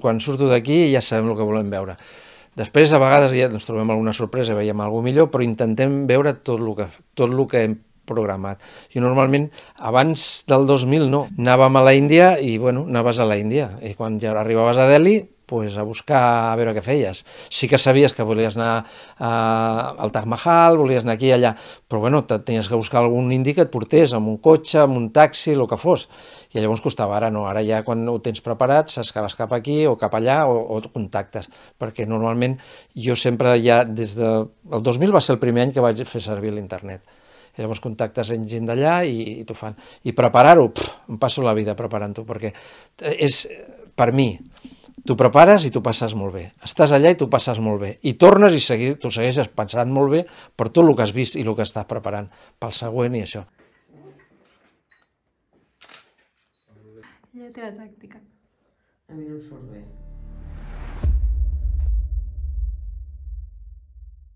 quan surto d'aquí ja sabem el que volem veure. Després, a vegades, ja ens trobem alguna sorpresa, veiem alguna millor, però intentem veure tot el que, tot el que hem programat. I normalment, abans del 2000, no. Anàvem a l'Índia i, bueno, anaves a l'Índia. I quan ja arribaves a Delhi, pues, a buscar a veure què feies. Sí que sabies que volies anar a, eh, al Taj Mahal, volies anar aquí i allà, però bueno, tenies que buscar algun indi que et portés, amb un cotxe, amb un taxi, el que fos. I llavors costava, ara no, ara ja quan ho tens preparat saps que vas cap aquí o cap allà o, o contactes, perquè normalment jo sempre ja des de... El 2000 va ser el primer any que vaig fer servir l'internet. Llavors contactes amb gent d'allà i, i t'ho fan. I preparar-ho, em passo la vida preparant-ho, perquè eh, és, per mi, t'ho prepares i t'ho passes molt bé. Estàs allà i t'ho passes molt bé. I tornes i segui, t'ho segueixes pensant molt bé per tot el que has vist i el que estàs preparant pel següent i això. Lletra tàctica. A mi no em surt bé.